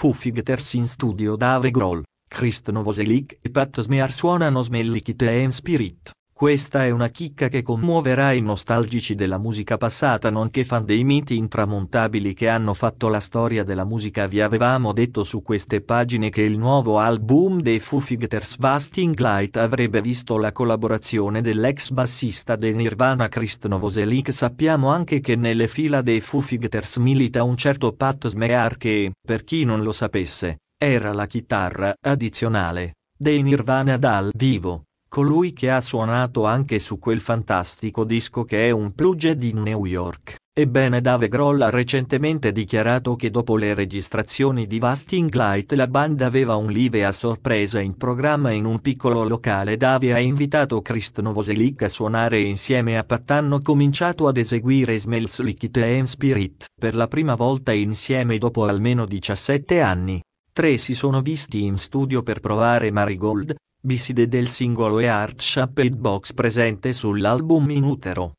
Fu Fighters in studio Dave Grohl, Chris Novoselic e Pat Smear suonano Smelly Kit e Spirit. Questa è una chicca che commuoverà i nostalgici della musica passata nonché fan dei miti intramontabili che hanno fatto la storia della musica. Vi avevamo detto su queste pagine che il nuovo album dei Foo Fighters Vasting Light avrebbe visto la collaborazione dell'ex bassista dei Nirvana Krist Novoselic. Sappiamo anche che nelle fila dei Foo Fighters milita un certo Pat Smear che, per chi non lo sapesse, era la chitarra addizionale dei Nirvana dal vivo colui che ha suonato anche su quel fantastico disco che è un plugge di New York. Ebbene Dave Grohl ha recentemente dichiarato che dopo le registrazioni di Vasting Light la band aveva un live a sorpresa in programma in un piccolo locale Dave ha invitato Krist Novoselic a suonare insieme a Pat hanno cominciato ad eseguire Smells It and Spirit per la prima volta insieme dopo almeno 17 anni. Tre si sono visti in studio per provare Marigold, biside del singolo e Art Shaped Box presente sull'album In Utero.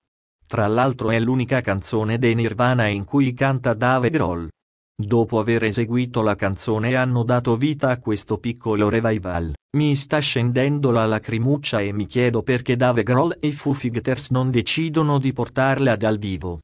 Tra l'altro è l'unica canzone dei Nirvana in cui canta Dave Grohl. Dopo aver eseguito la canzone hanno dato vita a questo piccolo revival. Mi sta scendendo la lacrimuccia e mi chiedo perché Dave Grohl e Foo Fighters non decidono di portarla dal vivo.